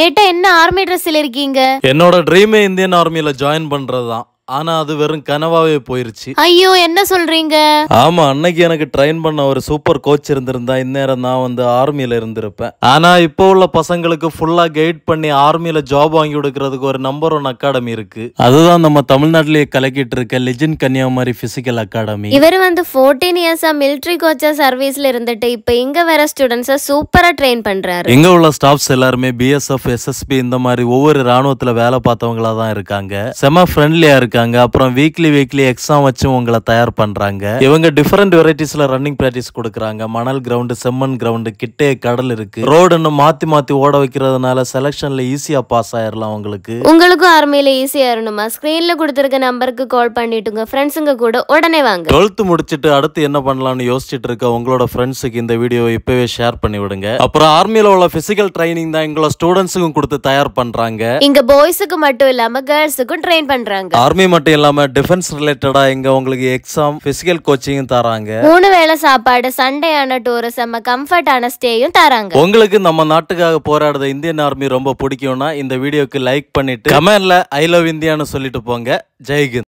ஏட்டா என்ன ஆர்மி ட்ரெஸ்ல இருக்கீங்க என்னோட ட்ரீமே இந்தியன் ஆர்மியில ஜாயின் பண்றதுதான் ஆனா அது வெறும் கனவாவே போயிருச்சு ஐயோ என்ன சொல்றீங்க ஆமா அன்னைக்கு எனக்கு ட்ரெயின் பண்ண ஒரு சூப்பர் கோச் இருந்திருந்தா இந்நேரம் நான் வந்து ஆர்மியில இருந்திருப்பேன் ஆனா இப்போ உள்ள பசங்களுக்கு ஃபுல்லா கைட் பண்ணி ஆர்மியில ஜாப் வாங்கி கொடுக்கறதுக்கு ஒரு நம்பர் ஒன் அகாடமி இருக்கு அதுதான் நம்ம தமிழ்நாட்டிலேயே கலக்கிட்டு இருக்க லெஜெண்ட் கன்னியாகுமரி பிசிக்கல் அகாடமி இவர் வந்து ஃபோர்டீன் இயர்ஸா மிலிட்ரி கோச்சா சர்வீஸ்ல இருந்துட்டு இப்போ இங்க வேற ஸ்டூடெண்ட்ஸை சூப்பரா ட்ரெயின் பண்றாரு இங்க உள்ள ஸ்டாஃப்ஸ் எல்லாருமே பிஎஸ்எஃப் எஸ்எஸ்பி இந்த மாதிரி ஒவ்வொரு ராணுவத்துல வேலை பார்த்தவங்களா தான் இருக்காங்க செம ஃப்ரெண்ட்லியா இருக்காங்க இருக்காங்க அப்புறம் வீக்லி வீக்லி எக்ஸாம் வச்சு உங்களை தயார் பண்றாங்க இவங்க டிஃபரெண்ட் வெரைட்டிஸ்ல ரன்னிங் ப்ராக்டிஸ் கொடுக்குறாங்க மணல் கிரவுண்டு செம்மன் கிரவுண்டு கிட்டே கடல் இருக்கு ரோடுன்னு மாத்தி மாத்தி ஓட வைக்கிறதுனால செலக்ஷன்ல ஈஸியா பாஸ் ஆயிரலாம் உங்களுக்கு உங்களுக்கும் ஆர்மியில் ஈஸியா இருணுமா ஸ்கிரீன்ல கொடுத்துருக்க நம்பருக்கு கால் பண்ணிட்டுங்க ஃப்ரெண்ட்ஸுங்க கூட உடனே வாங்க டுவெல்த் முடிச்சுட்டு அடுத்து என்ன பண்ணலாம்னு யோசிச்சுட்டு இருக்க உங்களோட ஃப்ரெண்ட்ஸுக்கு இந்த வீடியோ இப்பவே ஷேர் பண்ணி விடுங்க அப்புறம் ஆர்மியில உள்ள பிசிக்கல் ட்ரைனிங் தான் எங்களோட ஸ்டூடெண்ட்ஸுக்கும் கொடுத்து தயார் பண்றாங்க இங்க பாய்ஸுக்கு மட்டும் இல்லாம கேர்ள்ஸுக்கும் ட்ரெயின் பண்றாங்க ஆர்மி மட்டும் இல்லாம டிஃபென்ஸ் ரிலேட்டடா இங்க உங்களுக்கு எக்ஸாம் பிசிக்கல் கோச்சிங்கும் தராங்க மூணு வேளை சாப்பாடு சண்டையான கம்ஃபர்ட் கம்ஃபர்டான ஸ்டேயும் தராங்க உங்களுக்கு நம்ம நாட்டுக்காக போராடுற இந்தியன் ஆர்மி ரொம்ப பிடிக்கும்னா இந்த வீடியோக்கு லைக் பண்ணிட்டு கமெண்ட்ல ஐ லவ் இந்தியான்னு சொல்லிட்டு போங்க ஜெய்ஹிந்த்